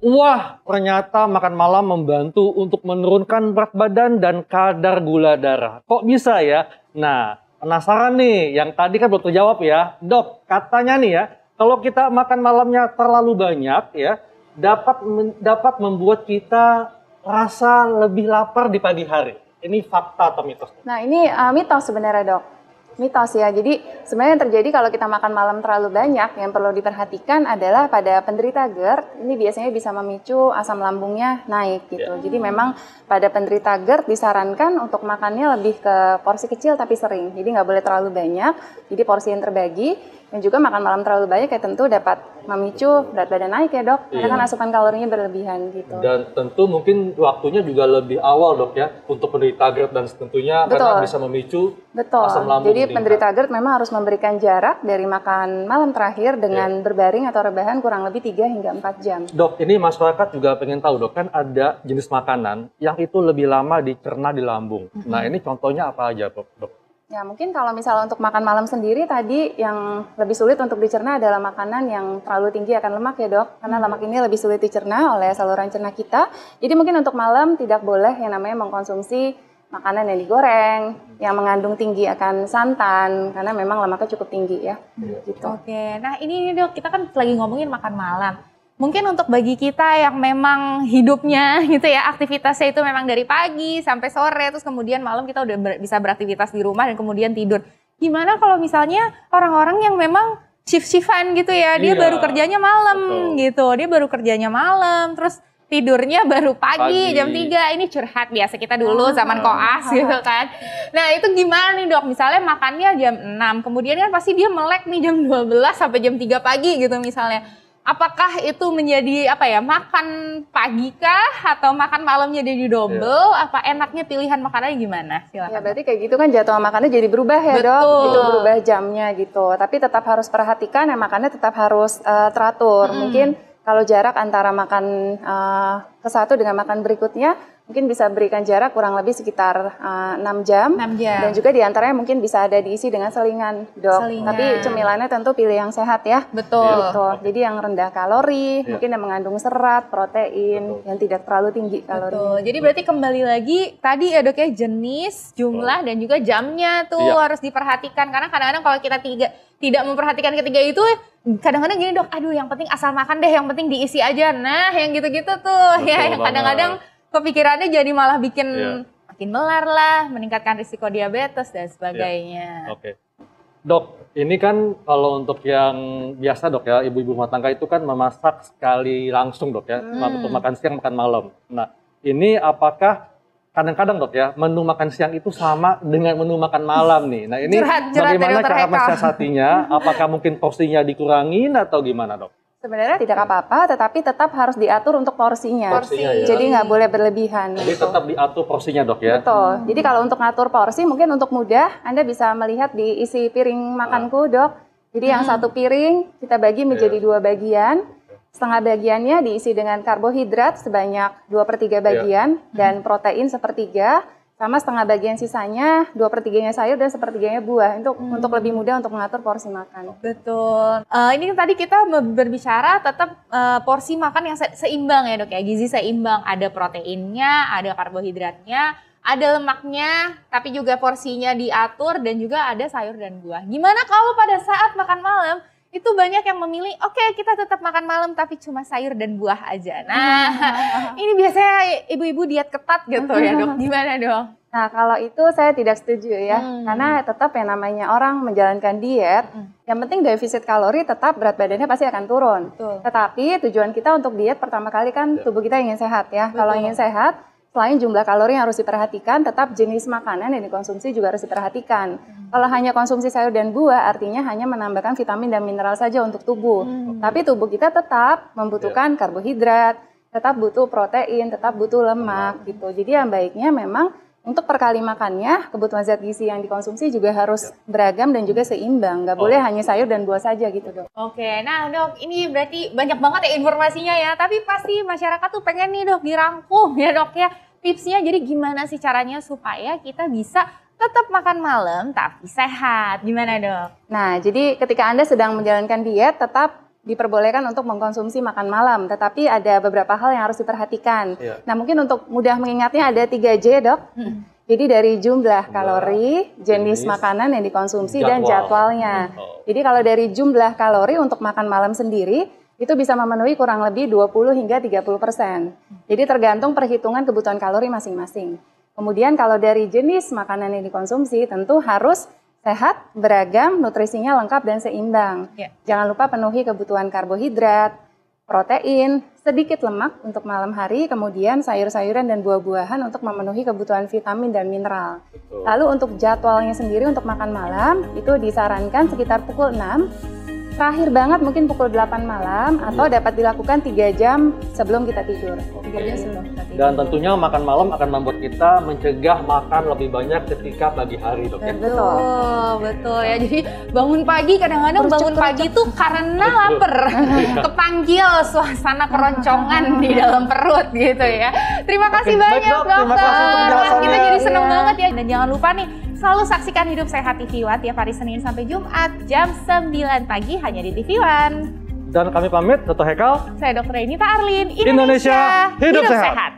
Wah, ternyata makan malam membantu untuk menurunkan berat badan dan kadar gula darah. Kok bisa ya? Nah, penasaran nih, yang tadi kan belum terjawab ya. Dok, katanya nih ya, kalau kita makan malamnya terlalu banyak ya, dapat dapat membuat kita rasa lebih lapar di pagi hari. Ini fakta atau mitos? Nah, ini uh, mitos sebenarnya, Dok. Mitos ya. Jadi sebenarnya yang terjadi kalau kita makan malam terlalu banyak, yang perlu diperhatikan adalah pada penderita GERD ini biasanya bisa memicu asam lambungnya naik gitu. Ya. Jadi memang pada penderita GERD disarankan untuk makannya lebih ke porsi kecil tapi sering. Jadi nggak boleh terlalu banyak. Jadi porsi yang terbagi dan juga makan malam terlalu banyak ya tentu dapat memicu berat badan naik ya dok. Karena iya. kan asupan kalorinya berlebihan gitu. Dan tentu mungkin waktunya juga lebih awal dok ya untuk penderita GERD dan tentunya Betul. karena bisa memicu Betul. asam lambung. Jadi jadi penderita GERD memang harus memberikan jarak dari makan malam terakhir dengan yeah. berbaring atau rebahan kurang lebih 3 hingga 4 jam. Dok, ini masyarakat juga pengen tahu dok, kan ada jenis makanan yang itu lebih lama dicerna di lambung. Mm -hmm. Nah ini contohnya apa aja dok? Ya mungkin kalau misalnya untuk makan malam sendiri tadi yang lebih sulit untuk dicerna adalah makanan yang terlalu tinggi akan lemak ya dok. Karena mhm. lemak ini lebih sulit dicerna oleh saluran cerna kita. Jadi mungkin untuk malam tidak boleh yang namanya mengkonsumsi makanan yang digoreng, yang mengandung tinggi akan santan karena memang lemaknya cukup tinggi ya. Iya. Gitu. Oke, nah ini ini dok kita kan lagi ngomongin makan malam. Mungkin untuk bagi kita yang memang hidupnya gitu ya aktivitasnya itu memang dari pagi sampai sore terus kemudian malam kita udah ber, bisa beraktivitas di rumah dan kemudian tidur. Gimana kalau misalnya orang-orang yang memang shift-shiftan gitu ya, dia iya, baru kerjanya malam betul. gitu, dia baru kerjanya malam terus tidurnya baru pagi, pagi. jam 3. Ini curhat biasa kita dulu ah. zaman koas ah. gitu kan. Nah, itu gimana nih, Dok? Misalnya makannya jam 6, kemudian kan pasti dia melek nih jam 12 sampai jam 3 pagi gitu misalnya. Apakah itu menjadi apa ya? Makan pagi kah atau makan malamnya jadi double? Yeah. Apa enaknya pilihan makanannya gimana? Silakan. Ya berarti kayak gitu kan jadwal makannya jadi berubah ya, Betul. Dok. Itu berubah jamnya gitu. Tapi tetap harus perhatikan ya makannya tetap harus uh, teratur. Hmm. Mungkin kalau jarak antara makan uh, ke satu dengan makan berikutnya mungkin bisa berikan jarak kurang lebih sekitar uh, eh, 6, jam. 6 jam. Dan juga diantaranya mungkin bisa ada diisi dengan selingan, dok. Selingan. Tapi cemilannya tentu pilih yang sehat ya. Betul. Betul. Gitu. Iya, Jadi yang rendah kalori, ya. mungkin yang mengandung serat, protein, Betul. yang tidak terlalu tinggi kalori. Betul. Jadi berarti kembali lagi tadi ya dok ya jenis, jumlah dan juga jamnya tuh ya. harus diperhatikan karena kadang-kadang kalau kita tiga tidak memperhatikan ketiga itu kadang-kadang gini dok aduh yang penting asal makan deh yang penting diisi aja nah yang gitu-gitu tuh Betul ya yang kadang-kadang kepikirannya jadi malah bikin yeah. makin melar lah, meningkatkan risiko diabetes dan sebagainya. Yeah. Oke. Okay. Dok, ini kan kalau untuk yang biasa dok ya, ibu-ibu rumah tangga itu kan memasak sekali langsung dok ya, hmm. untuk makan siang, makan malam. Nah, ini apakah kadang-kadang dok ya, menu makan siang itu sama dengan menu makan malam nih. Nah ini curhat, curhat bagaimana cara mensiasatinya, apakah mungkin porsinya dikurangin atau gimana dok? Sebenarnya tidak apa-apa, tetapi tetap harus diatur untuk porsinya. porsinya ya. Jadi nggak boleh berlebihan. Jadi gitu. tetap diatur porsinya dok ya. Betul. Hmm. Jadi kalau untuk ngatur porsi mungkin untuk mudah, anda bisa melihat di isi piring makanku ah. dok. Jadi hmm. yang satu piring kita bagi menjadi yeah. dua bagian. Setengah bagiannya diisi dengan karbohidrat sebanyak dua per 3 iya. bagian yeah. Hmm. dan protein sepertiga sama setengah bagian sisanya dua pertiganya sayur dan sepertiganya buah untuk hmm. untuk lebih mudah untuk mengatur porsi makan. Betul. Uh, ini tadi kita berbicara tetap uh, porsi makan yang seimbang ya dok ya gizi seimbang ada proteinnya ada karbohidratnya ada lemaknya, tapi juga porsinya diatur dan juga ada sayur dan buah. Gimana kalau pada saat makan malam itu banyak yang memilih oke okay, kita tetap makan malam tapi cuma sayur dan buah aja. Nah, ini biasanya ibu-ibu diet ketat gitu ya, Dok. Gimana, Dok? Nah, kalau itu saya tidak setuju ya. Hmm. Karena tetap yang namanya orang menjalankan diet, hmm. yang penting defisit kalori tetap berat badannya pasti akan turun. Betul. Tetapi tujuan kita untuk diet pertama kali kan iya. tubuh kita ingin sehat ya. Betul. Kalau ingin sehat, Selain jumlah kalori yang harus diperhatikan, tetap jenis makanan yang dikonsumsi juga harus diperhatikan. Hmm. Kalau hanya konsumsi sayur dan buah, artinya hanya menambahkan vitamin dan mineral saja untuk tubuh. Hmm. Tapi tubuh kita tetap membutuhkan yeah. karbohidrat, tetap butuh protein, tetap butuh lemak hmm. gitu. Jadi yang baiknya memang untuk perkali makannya, kebutuhan zat gizi yang dikonsumsi juga harus ya. beragam dan juga hmm. seimbang. Gak oh. boleh hanya sayur dan buah saja gitu dok. Oke, nah dok ini berarti banyak banget ya informasinya ya. Tapi pasti masyarakat tuh pengen nih dok dirangkum ya dok ya. Tipsnya jadi gimana sih caranya supaya kita bisa tetap makan malam tapi sehat. Gimana dok? Nah, jadi ketika Anda sedang menjalankan diet, tetap diperbolehkan untuk mengkonsumsi makan malam, tetapi ada beberapa hal yang harus diperhatikan. Ya. Nah, mungkin untuk mudah mengingatnya ada 3J, Dok. Hmm. Jadi dari jumlah kalori, jenis, jenis makanan yang dikonsumsi jadwal. dan jadwalnya. Hmm, oh. Jadi kalau dari jumlah kalori untuk makan malam sendiri itu bisa memenuhi kurang lebih 20 hingga 30 persen. Jadi tergantung perhitungan kebutuhan kalori masing-masing. Kemudian kalau dari jenis makanan yang dikonsumsi tentu harus Sehat, beragam, nutrisinya lengkap dan seimbang. Yeah. Jangan lupa penuhi kebutuhan karbohidrat, protein, sedikit lemak untuk malam hari, kemudian sayur-sayuran dan buah-buahan untuk memenuhi kebutuhan vitamin dan mineral. Betul. Lalu untuk jadwalnya sendiri untuk makan malam, itu disarankan sekitar pukul 6 terakhir banget mungkin pukul 8 malam hmm. atau dapat dilakukan 3 jam sebelum kita tidur. 3 jam sebelum kita tidur. Dan tentunya makan malam akan membuat kita mencegah makan lebih banyak ketika pagi hari dok ya? Betul, betul ya. Jadi bangun pagi kadang-kadang bangun pagi itu karena lapar. Iya. Kepanggil suasana keroncongan di dalam perut gitu ya. Terima kasih Oke, banyak dokter. kita jadi senang ya. banget ya. Dan jangan lupa nih Selalu saksikan Hidup Sehat TV One tiap hari Senin sampai Jumat jam 9 pagi hanya di TV One. Dan kami pamit, Dr. Hekal. Saya Dr. Renita Arlin, Indonesia, Indonesia Hidup, Hidup Sehat. Sehat.